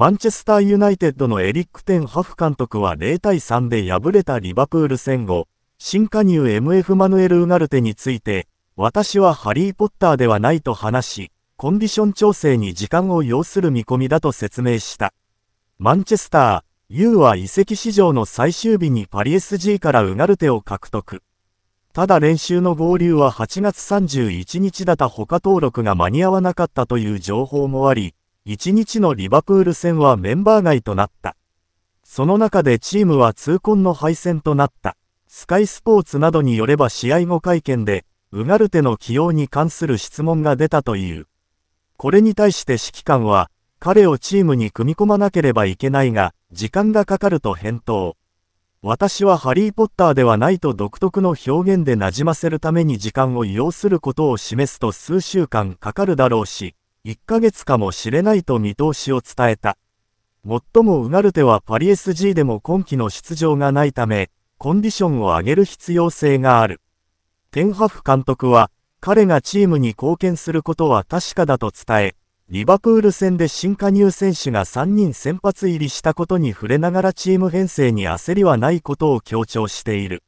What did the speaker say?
マンチェスターユナイテッドのエリック・テンハフ監督は0対3で敗れたリバプール戦後、新加入 MF マヌエル・ウガルテについて、私はハリー・ポッターではないと話し、コンディション調整に時間を要する見込みだと説明した。マンチェスター、U は移籍市場の最終日にパリ SG からウガルテを獲得。ただ練習の合流は8月31日だった他登録が間に合わなかったという情報もあり、1日のリバプール戦はメンバー外となった。その中でチームは痛恨の敗戦となった。スカイスポーツなどによれば試合後会見で、ウガルテの起用に関する質問が出たという。これに対して指揮官は、彼をチームに組み込まなければいけないが、時間がかかると返答。私はハリー・ポッターではないと独特の表現でなじませるために時間を要することを示すと数週間かかるだろうし、1ヶ月かもしれないと見通しを伝えた。最もウガルテはパリ SG でも今季の出場がないため、コンディションを上げる必要性がある。テンハフ監督は、彼がチームに貢献することは確かだと伝え、リバプール戦で新加入選手が3人先発入りしたことに触れながらチーム編成に焦りはないことを強調している。